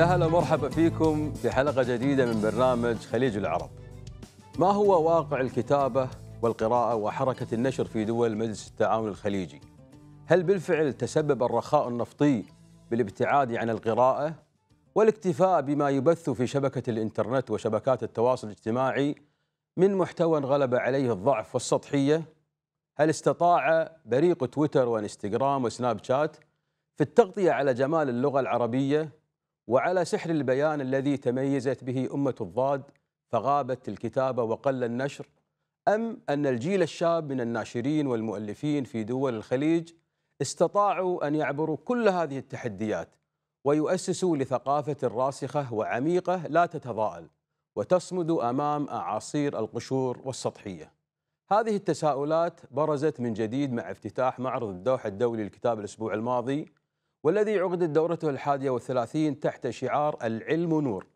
يا هلا مرحبا فيكم في حلقة جديدة من برنامج خليج العرب. ما هو واقع الكتابة والقراءة وحركة النشر في دول مجلس التعاون الخليجي؟ هل بالفعل تسبب الرخاء النفطي بالابتعاد عن القراءة والاكتفاء بما يبث في شبكة الإنترنت وشبكات التواصل الاجتماعي من محتوى غلب عليه الضعف والسطحية؟ هل استطاع بريق تويتر وانستغرام وسناب شات في التغطية على جمال اللغة العربية وعلى سحر البيان الذي تميزت به أمة الضاد فغابت الكتابة وقل النشر أم أن الجيل الشاب من الناشرين والمؤلفين في دول الخليج استطاعوا أن يعبروا كل هذه التحديات ويؤسسوا لثقافة راسخة وعميقة لا تتضاءل وتصمد أمام أعاصير القشور والسطحية هذه التساؤلات برزت من جديد مع افتتاح معرض الدوحة الدولي للكتاب الأسبوع الماضي والذي عقدت دورته الحادية والثلاثين تحت شعار العلم نور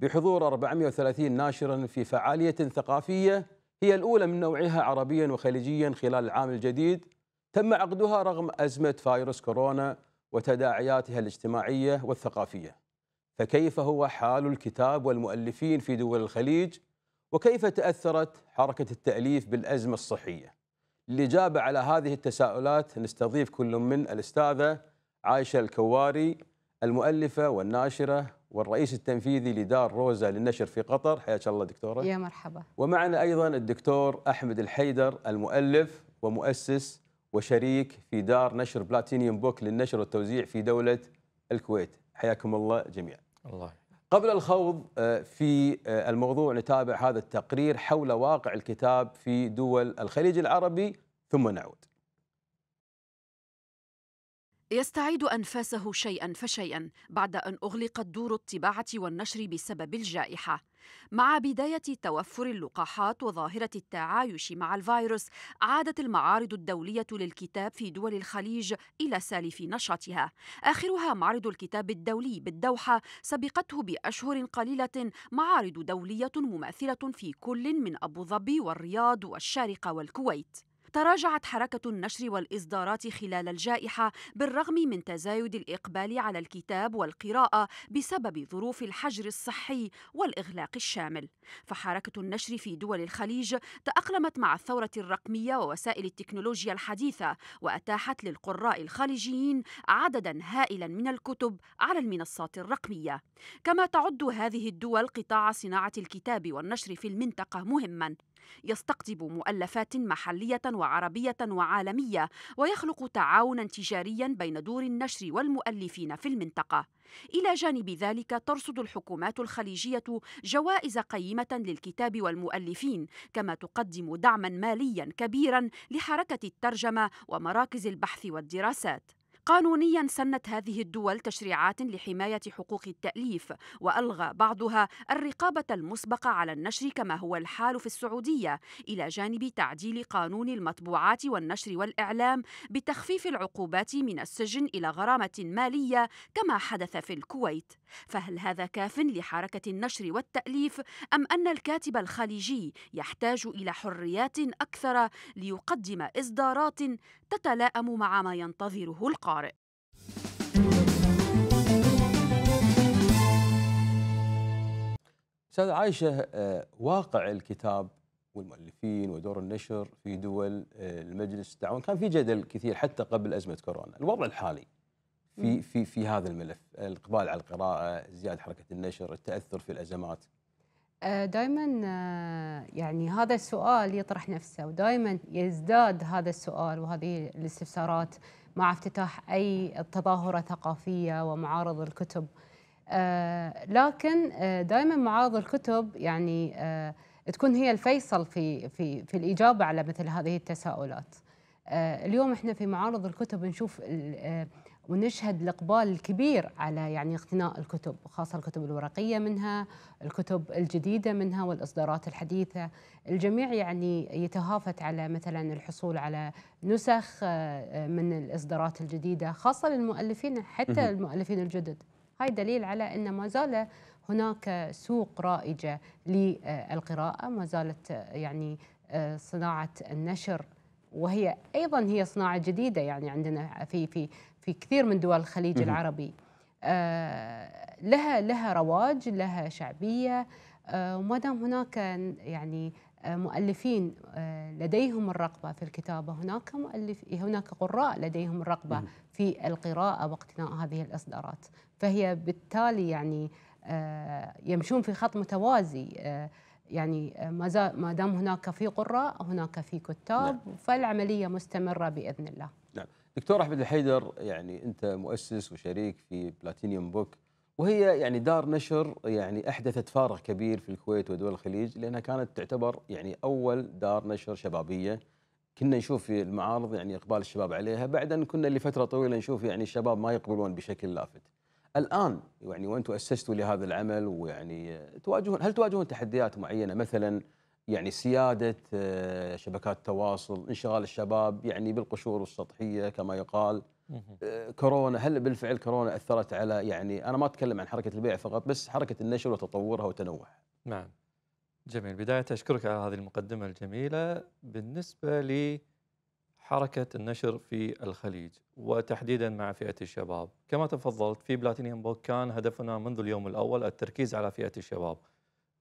بحضور 430 ناشرا في فعالية ثقافية هي الأولى من نوعها عربيا وخليجيا خلال العام الجديد تم عقدها رغم أزمة فيروس كورونا وتداعياتها الاجتماعية والثقافية فكيف هو حال الكتاب والمؤلفين في دول الخليج وكيف تأثرت حركة التأليف بالأزمة الصحية للإجابة على هذه التساؤلات نستضيف كل من الأستاذة عائشة الكواري المؤلفة والناشرة والرئيس التنفيذي لدار روزا للنشر في قطر حياك الله دكتورة يا مرحبا ومعنا أيضا الدكتور أحمد الحيدر المؤلف ومؤسس وشريك في دار نشر بلاتينيوم بوك للنشر والتوزيع في دولة الكويت حياكم الله جميعا الله قبل الخوض آه، في آه، الموضوع نتابع هذا التقرير حول واقع الكتاب في دول الخليج العربي ثم نعود يستعيد أنفاسه شيئا فشيئا بعد أن أغلقت دور الطباعة والنشر بسبب الجائحة مع بداية توفر اللقاحات وظاهرة التعايش مع الفيروس عادت المعارض الدولية للكتاب في دول الخليج إلى سالف نشاطها آخرها معرض الكتاب الدولي بالدوحة سبقته بأشهر قليلة معارض دولية مماثلة في كل من أبوظبي والرياض والشارقة والكويت تراجعت حركة النشر والإصدارات خلال الجائحة بالرغم من تزايد الإقبال على الكتاب والقراءة بسبب ظروف الحجر الصحي والإغلاق الشامل فحركة النشر في دول الخليج تأقلمت مع الثورة الرقمية ووسائل التكنولوجيا الحديثة وأتاحت للقراء الخليجيين عددا هائلا من الكتب على المنصات الرقمية كما تعد هذه الدول قطاع صناعة الكتاب والنشر في المنطقة مهما يستقطب مؤلفات محلية وعربية وعالمية ويخلق تعاونا تجاريا بين دور النشر والمؤلفين في المنطقة. إلى جانب ذلك ترصد الحكومات الخليجية جوائز قيمة للكتاب والمؤلفين، كما تقدم دعما ماليا كبيرا لحركة الترجمة ومراكز البحث والدراسات. قانونيا سنت هذه الدول تشريعات لحماية حقوق التأليف وألغى بعضها الرقابة المسبقة على النشر كما هو الحال في السعودية إلى جانب تعديل قانون المطبوعات والنشر والإعلام بتخفيف العقوبات من السجن إلى غرامة مالية كما حدث في الكويت فهل هذا كاف لحركة النشر والتأليف أم أن الكاتب الخليجي يحتاج إلى حريات أكثر ليقدم إصدارات تتلائم مع ما ينتظره القارئ القارئ استاذ عايشه آه، واقع الكتاب والمؤلفين ودور النشر في دول آه، المجلس التعاون كان في جدل كثير حتى قبل ازمه كورونا، الوضع الحالي في في في هذا الملف، الاقبال على القراءه، زياده حركه النشر، التاثر في الازمات. آه، دائما يعني هذا السؤال يطرح نفسه ودائما يزداد هذا السؤال وهذه الاستفسارات مع افتتاح أي تظاهرة ثقافية ومعارض الكتب آه، لكن آه، دائما معارض الكتب يعني آه، تكون هي الفيصل في في في الاجابه على مثل هذه التساؤلات. اليوم احنا في معارض الكتب نشوف ونشهد الإقبال الكبير على يعني اقتناء الكتب وخاصة الكتب الورقية منها الكتب الجديدة منها والإصدارات الحديثة الجميع يعني يتهافت على مثلا الحصول على نسخ آه، من الإصدارات الجديدة خاصة للمؤلفين حتى المؤلفين الجدد هاي دليل على أن ما زال هناك سوق رائجة للقراءة ما زالت آه، يعني آه، صناعة النشر وهي ايضا هي صناعه جديده يعني عندنا في في في كثير من دول الخليج مم. العربي آه، لها لها رواج لها شعبيه آه، وما دام هناك يعني آه، مؤلفين لديهم الرغبه في الكتابه هناك مؤلف هناك قراء لديهم الرغبه في القراءه واقتناء هذه الاصدارات فهي بالتالي يعني يمشون في خط متوازي يعني ما دام هناك في قراء هناك في كتاب نعم. فالعمليه مستمره باذن الله نعم. دكتور احمد الحيدر يعني انت مؤسس وشريك في بلاتينيوم بوك وهي يعني دار نشر يعني احدثت فارق كبير في الكويت ودول الخليج لانها كانت تعتبر يعني اول دار نشر شبابيه كنا نشوف في المعارض يعني اقبال الشباب عليها بعد ان كنا لفتره طويله نشوف يعني الشباب ما يقبلون بشكل لافت الان يعني وانتم اسستوا لهذا العمل ويعني تواجهون هل تواجهون تحديات معينه مثلا يعني سياده آه، شبكات التواصل، انشغال الشباب يعني بالقشور السطحيه كما يقال آه، كورونا هل بالفعل كورونا اثرت على يعني انا ما اتكلم عن حركه البيع فقط بس حركه النشر وتطورها وتنوعها. نعم. جميل، بدايه اشكرك على هذه المقدمه الجميله بالنسبه لحركه النشر في الخليج وتحديدا مع فئه الشباب، كما تفضلت في بلاتينيوم بوك كان هدفنا منذ اليوم الاول التركيز على فئه الشباب.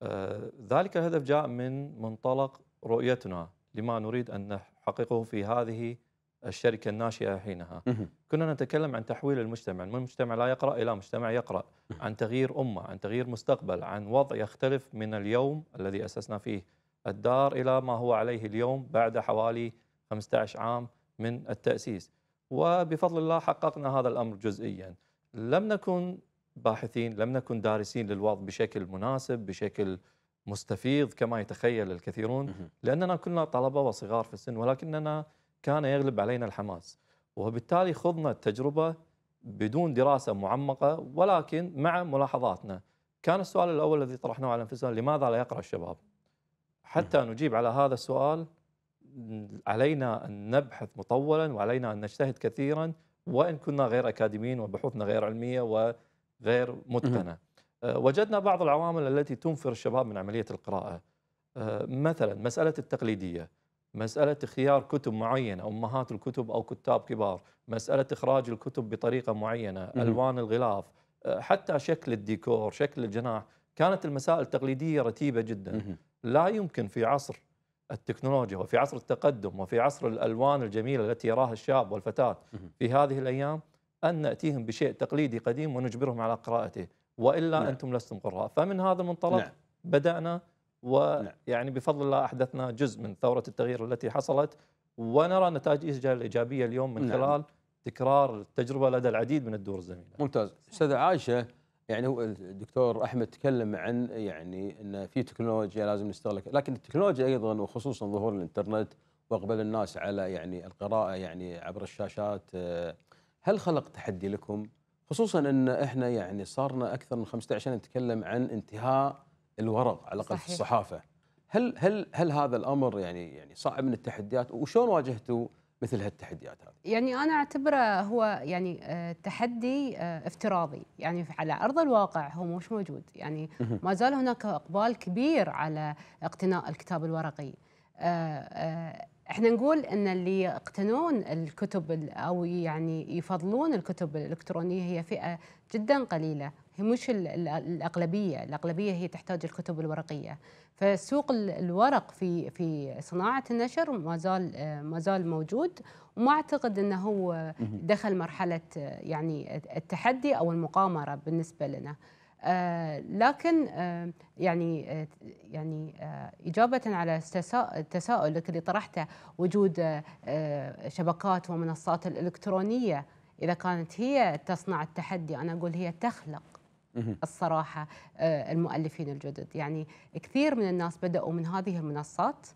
آه، ذلك الهدف جاء من منطلق رؤيتنا لما نريد أن نحققه في هذه الشركة الناشئة حينها كنا نتكلم عن تحويل المجتمع من مجتمع لا يقرأ إلى مجتمع يقرأ عن تغيير أمة عن تغيير مستقبل عن وضع يختلف من اليوم الذي أسسنا فيه الدار إلى ما هو عليه اليوم بعد حوالي 15 عام من التأسيس وبفضل الله حققنا هذا الأمر جزئيا لم نكن باحثين لم نكن دارسين للوضع بشكل مناسب بشكل مستفيض كما يتخيل الكثيرون لأننا كنا طلبة وصغار في السن ولكننا كان يغلب علينا الحماس وبالتالي خضنا التجربة بدون دراسة معمقة ولكن مع ملاحظاتنا كان السؤال الأول الذي طرحناه على أنفسنا لماذا لا يقرأ الشباب حتى نجيب على هذا السؤال علينا أن نبحث مطولا وعلينا أن نجتهد كثيرا وإن كنا غير أكاديميين وبحوثنا غير علمية و غير متقنه. آه، وجدنا بعض العوامل التي تنفر الشباب من عمليه القراءه. آه، مثلا مساله التقليديه، مساله اختيار كتب معينه، امهات الكتب او كتاب كبار، مساله اخراج الكتب بطريقه معينه، الوان الغلاف، آه، حتى شكل الديكور، شكل الجناح، كانت المسائل التقليديه رتيبه جدا. لا يمكن في عصر التكنولوجيا وفي عصر التقدم وفي عصر الالوان الجميله التي يراها الشاب والفتاه في هذه الايام أن نأتيهم بشيء تقليدي قديم ونجبرهم على قراءته وإلا نعم. أنتم لستم قراء فمن هذا المنطلق نعم. بدأنا ويعني نعم. بفضل الله أحدثنا جزء من ثورة التغيير التي حصلت ونرى نتائج إيجابية اليوم من نعم. خلال تكرار التجربة لدى العديد من الدور الزميلة ممتاز أستاذ عائشة يعني هو الدكتور أحمد تكلم عن يعني أن في تكنولوجيا لازم نستغلها لكن التكنولوجيا أيضا وخصوصا ظهور الإنترنت وأقبل الناس على يعني القراءة يعني عبر الشاشات آه، هل خلق تحدي لكم خصوصا ان احنا يعني صارنا اكثر من 15 نتكلم عن انتهاء الورق على الاقل في الصحافه هل هل هل هذا الامر يعني يعني صعب من التحديات وشلون واجهتوا مثل هالتحديات هذه؟ يعني انا اعتبره هو يعني آه، تحدي آه، افتراضي يعني على ارض الواقع هو مش موجود يعني ما زال هناك اقبال كبير على اقتناء الكتاب الورقي آه، احنا نقول ان اللي يقتنون الكتب او يعني يفضلون الكتب الالكترونيه هي فئه جدا قليله هي مش الاغلبيه، الاغلبيه هي تحتاج الكتب الورقيه، فسوق الورق في في صناعه النشر ما زال ما زال موجود وما اعتقد انه هو دخل مرحله يعني التحدي او المقامره بالنسبه لنا. آه، لكن آه، يعني آه، يعني اجابه على تساؤلك اللي طرحته وجود شبكات ومنصات الالكترونيه اذا كانت هي تصنع التحدي انا اقول هي تخلق الصراحة المؤلفين الجدد يعني كثير من الناس بدأوا من هذه المنصات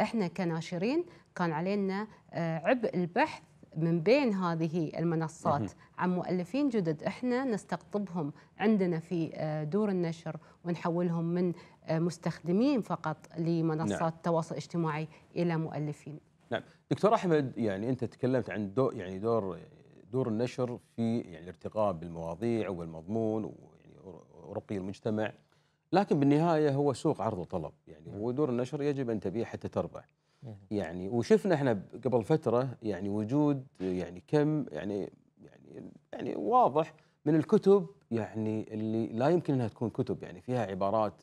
احنا كناشرين كان علينا عبء البحث من بين هذه المنصات عن مؤلفين جدد احنا نستقطبهم عندنا في آه، دور النشر ونحولهم من آه، مستخدمين فقط لمنصات التواصل نعم. الاجتماعي الى مؤلفين. نعم، دكتور احمد يعني انت تكلمت عن دو يعني دور دور النشر في يعني الارتقاء بالمواضيع والمضمون ويعني رقي المجتمع لكن بالنهايه هو سوق عرض وطلب يعني نعم. هو دور النشر يجب ان تبيع حتى تربح. يعني وشفنا احنا قبل فتره يعني وجود يعني كم يعني يعني يعني واضح من الكتب يعني اللي لا يمكن انها تكون كتب يعني فيها عبارات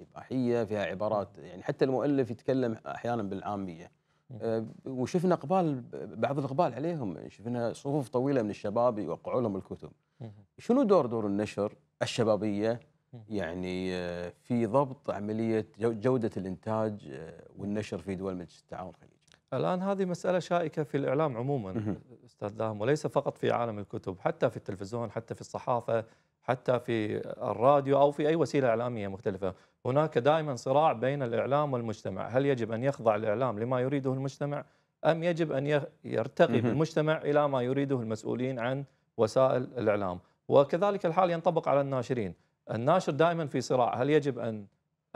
اباحيه فيها عبارات يعني حتى المؤلف يتكلم احيانا بالعاميه آه، وشفنا اقبال بعض الاقبال عليهم شفنا صفوف طويله من الشباب يوقعوا لهم الكتب شنو دور دور النشر الشبابيه يعني آه، في ضبط عمليه جوده الانتاج آه، والنشر في دول مجلس التعاون الخليجي. الان هذه مساله شائكه في الاعلام عموما استاذ داهم وليس فقط في عالم الكتب حتى في التلفزيون حتى في الصحافه حتى في الراديو او في اي وسيله اعلاميه مختلفه، هناك دائما صراع بين الاعلام والمجتمع، هل يجب ان يخضع الاعلام لما يريده المجتمع ام يجب ان يرتقي بالمجتمع الى ما يريده المسؤولين عن وسائل الاعلام، وكذلك الحال ينطبق على الناشرين، الناشر دائما في صراع هل يجب أن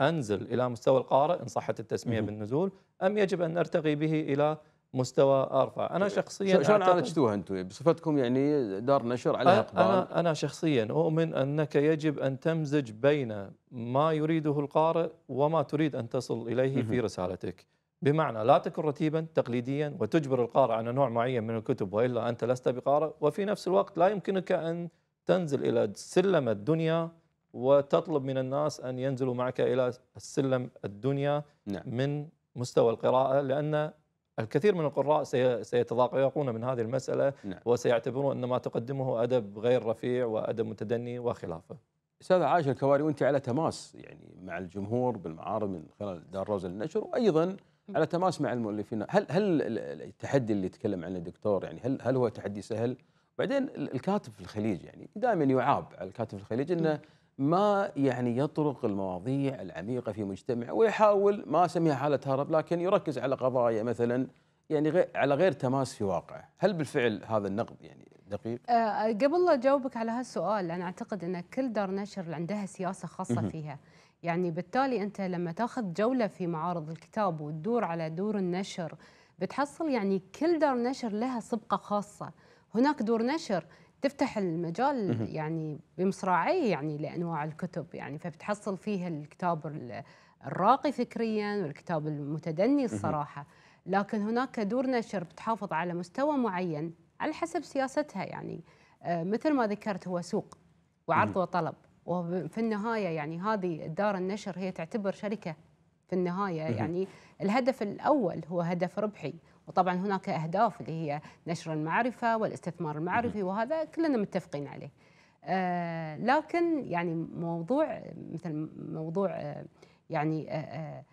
أنزل إلى مستوى القارئ إن صحت التسمية بالنزول أم يجب أن نرتقي به إلى مستوى ارفع انا طيب. شخصيا شلون عالجتوها انتم بصفتكم يعني دار نشر عليها اقبال انا انا شخصيا اؤمن انك يجب ان تمزج بين ما يريده القارئ وما تريد ان تصل اليه في رسالتك بمعنى لا تكن رتيبا تقليديا وتجبر القارئ على نوع معين من الكتب والا انت لست بقارئ وفي نفس الوقت لا يمكنك ان تنزل الى سلم الدنيا وتطلب من الناس أن ينزلوا معك إلى السلم الدنيا نعم. من مستوى القراءة لأن الكثير من القراء سيتضايقون من هذه المسألة نعم. وسيعتبرون أن ما تقدمه أدب غير رفيع وأدب متدني وخلافه أستاذ عائشة الكواري وأنت على تماس يعني مع الجمهور بالمعارض من خلال دار روز للنشر وأيضا على تماس مع المؤلفين هل هل التحدي اللي تكلم عنه الدكتور يعني هل هل هو تحدي سهل؟ بعدين الكاتب في الخليج يعني دائما يعاب على الكاتب في الخليج انه ما يعني يطرق المواضيع العميقة في مجتمع ويحاول ما أسميها حالة هرب لكن يركز على قضايا مثلا يعني على غير تماس في واقعه هل بالفعل هذا النقد يعني دقيق؟ آه قبل لا أجاوبك على هالسؤال أنا أعتقد أن كل دار نشر عندها سياسة خاصة فيها يعني بالتالي أنت لما تاخذ جولة في معارض الكتاب وتدور على دور النشر بتحصل يعني كل دار نشر لها سبقة خاصة هناك دور نشر تفتح المجال يعني بمصراعيه يعني لانواع الكتب يعني فبتحصل فيها الكتاب الراقي فكريا والكتاب المتدني الصراحه لكن هناك دور نشر بتحافظ على مستوى معين على حسب سياستها يعني آه، مثل ما ذكرت هو سوق وعرض وطلب وفي النهايه يعني هذه دار النشر هي تعتبر شركه في النهايه يعني الهدف الاول هو هدف ربحي وطبعا هناك أهداف اللي هي نشر المعرفة والاستثمار المعرفي وهذا كلنا متفقين عليه آه، لكن يعني موضوع مثل موضوع آه، يعني آه،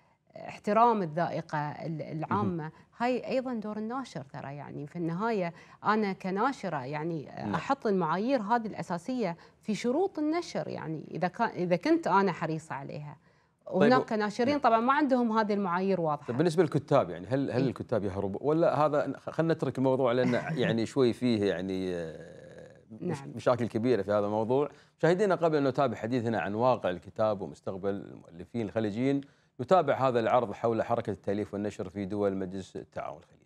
احترام الذائقة العامة هاي أيضا دور الناشر ترى يعني في النهاية أنا كناشرة يعني نعم. أحط المعايير هذه الأساسية في شروط النشر يعني إذا, كان إذا كنت أنا حريصة عليها طيب، وهناك طيب ناشرين نعم. طبعا ما عندهم هذه المعايير واضحه طيب بالنسبه للكتاب يعني هل هل إيه. الكتاب يهرب ولا هذا خلينا نترك الموضوع لان يعني شوي فيه يعني آه، نعم. مشاكل كبيره في هذا الموضوع مشاهدينا قبل ان نتابع حديثنا عن واقع الكتاب ومستقبل المؤلفين الخليجيين نتابع هذا العرض حول حركه التاليف والنشر في دول مجلس التعاون الخليجي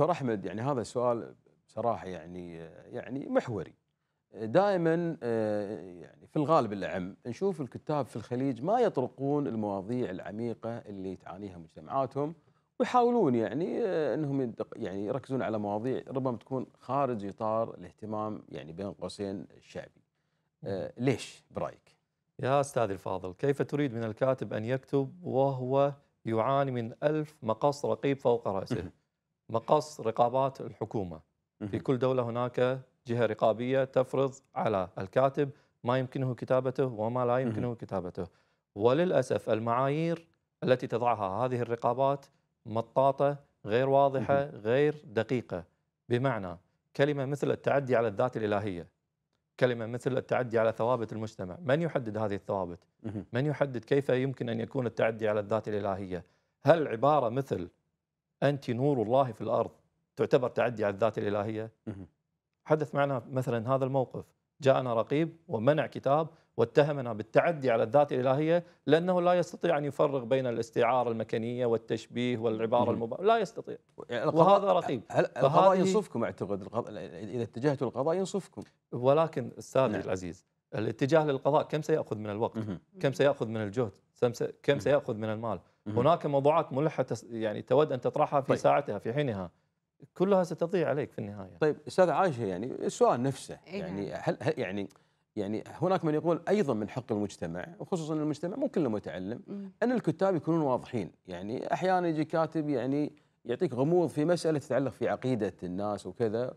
دكتور احمد يعني هذا السؤال بصراحه يعني يعني محوري دائما آه، يعني في الغالب الاعم نشوف الكتاب في الخليج ما يطرقون المواضيع العميقه اللي تعانيها مجتمعاتهم ويحاولون يعني آه، انهم يعني يركزون على مواضيع ربما تكون خارج اطار الاهتمام يعني بين قوسين الشعبي. آه، ليش برايك؟ يا استاذي الفاضل كيف تريد من الكاتب ان يكتب وهو يعاني من ألف مقص رقيب فوق راسه مقص رقابات الحكومه في كل دوله هناك جهه رقابيه تفرض على الكاتب ما يمكنه كتابته وما لا يمكنه كتابته وللاسف المعايير التي تضعها هذه الرقابات مطاطه غير واضحه غير دقيقه بمعنى كلمه مثل التعدي على الذات الالهيه كلمه مثل التعدي على ثوابت المجتمع، من يحدد هذه الثوابت؟ من يحدد كيف يمكن ان يكون التعدي على الذات الالهيه؟ هل عباره مثل أنت نور الله في الأرض تعتبر تعدي على الذات الإلهية حدث معنا مثلا هذا الموقف جاءنا رقيب ومنع كتاب واتهمنا بالتعدي على الذات الإلهية لأنه لا يستطيع أن يفرق بين الاستعارة المكانية والتشبيه والعبارة المبا... لا يستطيع يعني وهذا رقيب هل القضاء ينصفكم أعتقد إذا اتجهتوا للقضاء ينصفكم ولكن أستاذي نعم. العزيز الاتجاه للقضاء كم سيأخذ من الوقت كم سيأخذ من الجهد كم سيأخذ من المال هناك موضوعات ملحه يعني تود ان تطرحها في طيب. ساعتها في حينها كلها ستضيع عليك في النهايه طيب استاذ عائشه يعني السؤال نفسه نعم. يعني هل, هل يعني يعني هناك من يقول ايضا من حق المجتمع وخصوصا المجتمع مو كله متعلم ان الكتاب يكونون واضحين يعني احيانا يجي كاتب يعني يعطيك غموض في مساله تتعلق في عقيده الناس وكذا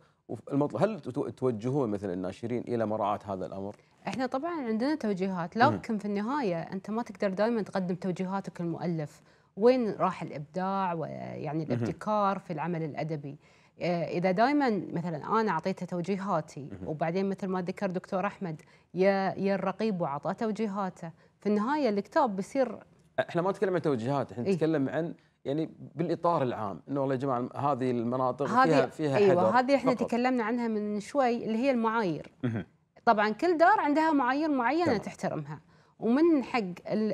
المطلوب هل توجهون مثلا الناشرين الى مراعاه هذا الامر؟ احنا طبعا عندنا توجيهات لكن في النهايه انت ما تقدر دائما تقدم توجيهاتك المؤلف وين راح الابداع ويعني الابتكار في العمل الادبي آه، اذا دائما مثلا انا اعطيته توجيهاتي وبعدين مثل ما ذكر دكتور احمد يا يا الرقيب وعطاه توجيهاته في النهايه الكتاب بيصير احنا ما نتكلم عن توجيهات احنا إيه. نتكلم عن يعني بالاطار العام انه والله يا جماعه هذه المناطق هذه فيها فيها ايوه حذر هذه احنا فقط. تكلمنا عنها من شوي اللي هي المعايير طبعا كل دار عندها معايير معينه طبعا. تحترمها ومن حق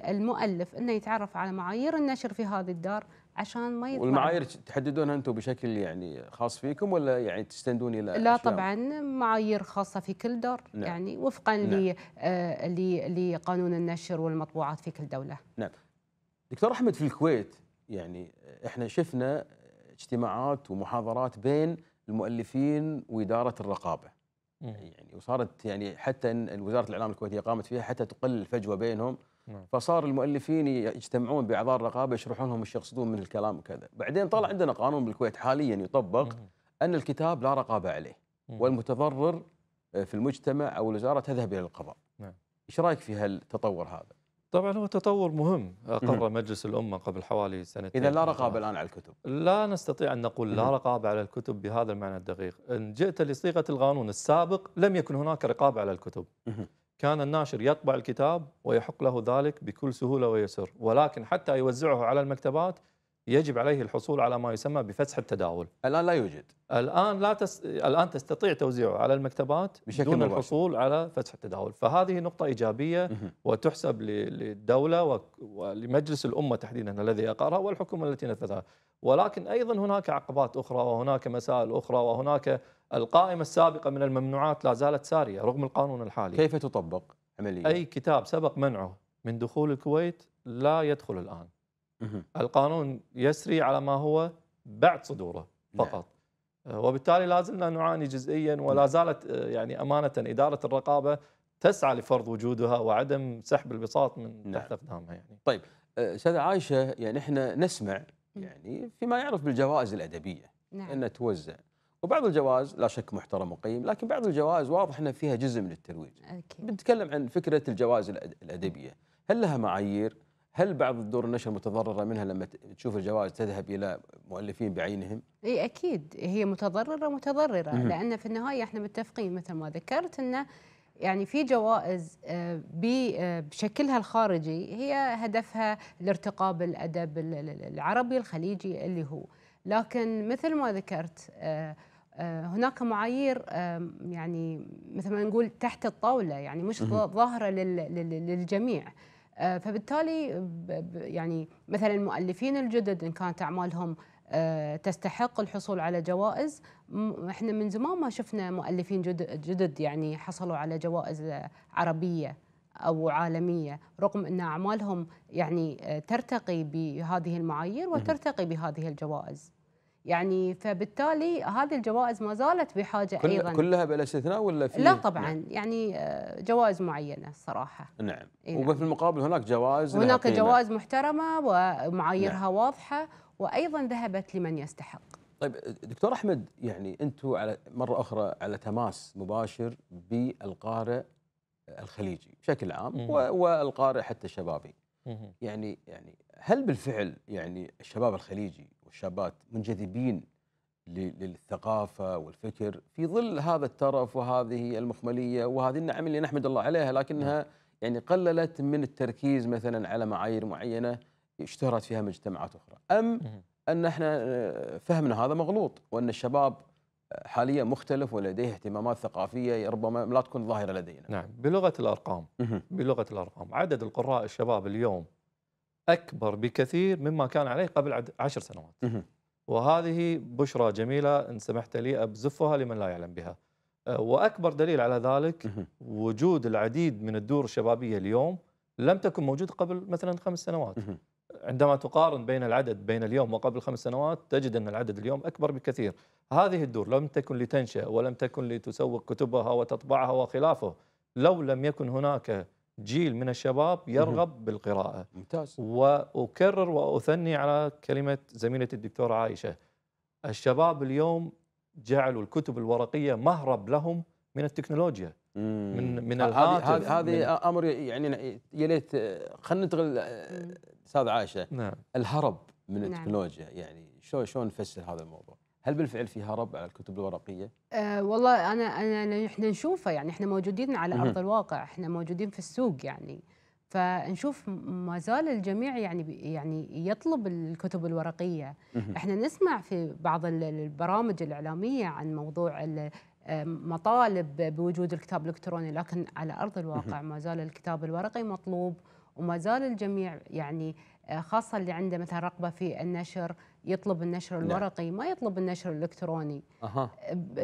المؤلف انه يتعرف على معايير النشر في هذه الدار عشان ما يطلع والمعايير تحددونها انتم بشكل يعني خاص فيكم ولا يعني تستندون الى لا طبعا معايير خاصه في كل دار نعم. يعني وفقا نعم. آه، لقانون النشر والمطبوعات في كل دوله نعم دكتور احمد في الكويت يعني احنا شفنا اجتماعات ومحاضرات بين المؤلفين واداره الرقابه يعني وصارت يعني حتى ان وزاره الاعلام الكويتيه قامت فيها حتى تقلل الفجوه بينهم نعم. فصار المؤلفين يجتمعون باعضاء الرقابه يشرحون لهم ايش يقصدون من الكلام وكذا، بعدين طلع عندنا قانون بالكويت حاليا يطبق ان الكتاب لا رقابه عليه والمتضرر في المجتمع او الوزاره تذهب الى القضاء. نعم. ايش رايك في هالتطور هذا؟ طبعا هو تطور مهم اقر آه، مجلس الأمة قبل حوالي سنتين إذا لا رقابة الآن على الكتب لا نستطيع أن نقول لا رقابة على الكتب بهذا المعنى الدقيق إن جئت لصيغة القانون السابق لم يكن هناك رقابة على الكتب كان الناشر يطبع الكتاب ويحق له ذلك بكل سهولة ويسر ولكن حتى يوزعه على المكتبات يجب عليه الحصول على ما يسمى بفسح التداول الان لا يوجد الان لا تس... الان تستطيع توزيعه على المكتبات بشكل دون مباشر. الحصول على فسح التداول فهذه نقطه ايجابيه وتحسب للدوله و... ولمجلس الامه تحديدا الذي اقرها والحكومه التي نفذها ولكن ايضا هناك عقبات اخرى وهناك مسائل اخرى وهناك القائمه السابقه من الممنوعات لا زالت ساريه رغم القانون الحالي كيف تطبق عمليا اي كتاب سبق منعه من دخول الكويت لا يدخل الان القانون يسري على ما هو بعد صدوره نعم. فقط آه، وبالتالي لازلنا نعاني جزئيا ولا نعم. زالت آه، يعني امانه اداره الرقابه تسعى لفرض وجودها وعدم سحب البساط من نعم. تحت اقدامها يعني. طيب آه، استاذ عائشه يعني احنا نسمع يعني فيما يعرف بالجوائز الادبيه نعم. انها توزع وبعض الجوائز لا شك محترم وقيم لكن بعض الجوائز واضح انها فيها جزء من الترويج. أكيد. بنتكلم عن فكره الجوائز الادبيه، هل لها معايير؟ هل بعض الدور النشر متضرره منها لما تشوف الجوائز تذهب الى مؤلفين بعينهم؟ اي اكيد هي متضرره متضرره لان في النهايه احنا متفقين مثل ما ذكرت انه يعني في جوائز آه، آه، بشكلها الخارجي هي هدفها الارتقاء بالادب العربي الخليجي اللي هو لكن مثل ما ذكرت آه، هناك معايير يعني مثل ما نقول تحت الطاوله يعني مش ظاهره للجميع آه، فبالتالي آه، يعني مثلا المؤلفين الجدد ان كانت اعمالهم آه، تستحق الحصول على جوائز احنا من زمان ما شفنا مؤلفين جدد يعني حصلوا على جوائز عربيه او عالميه رغم ان اعمالهم يعني ترتقي بهذه المعايير وترتقي بهذه الجوائز يعني فبالتالي هذه الجوائز ما زالت بحاجه كل ايضا كلها بلا استثناء ولا في لا نعم. طبعا نعم. يعني آه، جوائز معينه الصراحه نعم إيه نعم. وفي المقابل هناك جوائز هناك جوائز محترمه ومعاييرها نعم. واضحه وايضا ذهبت لمن يستحق طيب دكتور احمد يعني انتم على مره اخرى على تماس مباشر بالقارئ الخليجي بشكل عام والقارئ حتى الشبابي يعني يعني هل بالفعل يعني الشباب الخليجي والشابات منجذبين للثقافة والفكر في ظل هذا الترف وهذه المخملية وهذه النعم اللي نحمد الله عليها لكنها نعم. يعني قللت من التركيز مثلا على معايير معينة اشتهرت فيها مجتمعات أخرى أم أن احنا آه، فهمنا هذا مغلوط وأن الشباب آه، حاليا مختلف ولديه اهتمامات ثقافية ربما لا تكون ظاهرة لدينا نعم بلغة الأرقام بلغة الأرقام عدد القراء الشباب اليوم اكبر بكثير مما كان عليه قبل عشر سنوات. وهذه بشرى جميله ان سمحت لي ابزفها لمن لا يعلم بها. أه، واكبر دليل على ذلك وجود العديد من الدور الشبابيه اليوم لم تكن موجوده قبل مثلا خمس سنوات. عندما تقارن بين العدد بين اليوم وقبل خمس سنوات تجد ان العدد اليوم اكبر بكثير. هذه الدور لم تكن لتنشا ولم تكن لتسوق كتبها وتطبعها وخلافه لو لم يكن هناك جيل من الشباب يرغب بالقراءة ممتاز وأكرر وأثني على كلمة زميلة الدكتورة عائشة الشباب اليوم جعلوا الكتب الورقية مهرب لهم من التكنولوجيا مم. من من الهاتف هذه امر يعني يا ليت خلينا ننتقل آه، استاذ عائشه نعم. الهرب من نعم. التكنولوجيا يعني شلون شلون نفسر هذا الموضوع؟ هل بالفعل في هرب على الكتب الورقيه؟ أه والله انا انا احنا نشوفه يعني احنا موجودين على ارض الواقع، احنا موجودين في السوق يعني فنشوف ما زال الجميع يعني يعني يطلب الكتب الورقيه، احنا نسمع في بعض البرامج الاعلاميه عن موضوع آه، مطالب بوجود الكتاب الالكتروني لكن على ارض الواقع ما زال الكتاب الورقي مطلوب وما زال الجميع يعني آه، خاصه اللي عنده مثلا رغبه في النشر يطلب النشر نعم. الورقي نعم. ما يطلب النشر الالكتروني أه.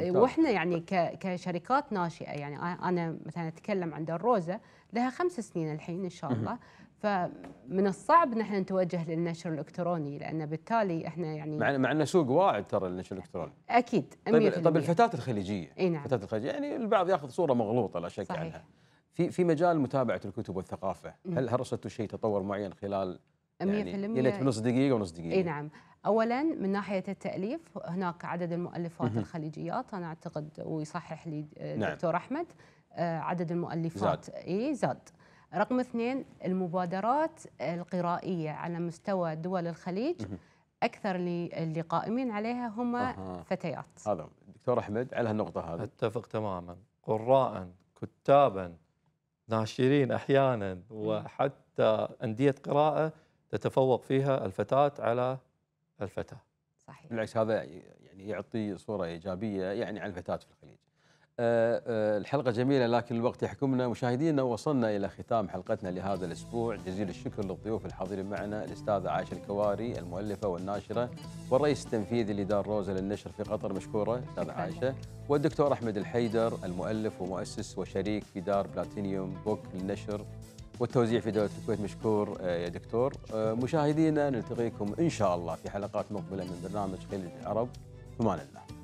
واحنا يعني كشركات ناشئه يعني انا مثلا اتكلم عن الروزة لها خمس سنين الحين ان شاء الله فمن الصعب نحن نتوجه للنشر الالكتروني لان بالتالي احنا يعني مع مع انه سوق واعد ترى النشر الالكتروني اكيد طيب, طيب الفتاه الخليجيه اي نعم الفتاه الخليجيه يعني البعض ياخذ صوره مغلوطه لا شك صحيح. عنها في في مجال متابعه الكتب والثقافه هل هل شيء تطور معين خلال يعني يلت بنص دقيقة ونص دقيقة اي نعم اولا من ناحيه التاليف هناك عدد المؤلفات مهم. الخليجيات انا اعتقد ويصحح لي الدكتور نعم. احمد آه، عدد المؤلفات زاد. اي زاد رقم اثنين المبادرات القرائيه على مستوى دول الخليج مهم. اكثر اللي, اللي قائمين عليها هم أه. فتيات هذا دكتور احمد على هالنقطه هذه اتفق تماما قراء كتابا ناشرين احيانا وحتى انديه قراءه تتفوق فيها الفتاه على الفتاة صحيح بالعكس هذا يعني, يعني يعطي صوره ايجابيه يعني عن الفتاه في الخليج آه، آه، الحلقه جميله لكن الوقت يحكمنا مشاهدينا وصلنا الى ختام حلقتنا لهذا الاسبوع جزيل الشكر للضيوف الحاضرين معنا الاستاذه عائشه الكواري المؤلفه والناشره والرئيس التنفيذي لدار روزا للنشر في قطر مشكوره استاذه عائشه والدكتور احمد الحيدر المؤلف ومؤسس وشريك في دار بلاتينيوم بوك للنشر والتوزيع في دولة الكويت مشكور آه، يا دكتور آه، مشاهدينا نلتقيكم إن شاء الله في حلقات مقبلة من برنامج خليج العرب ثمان الله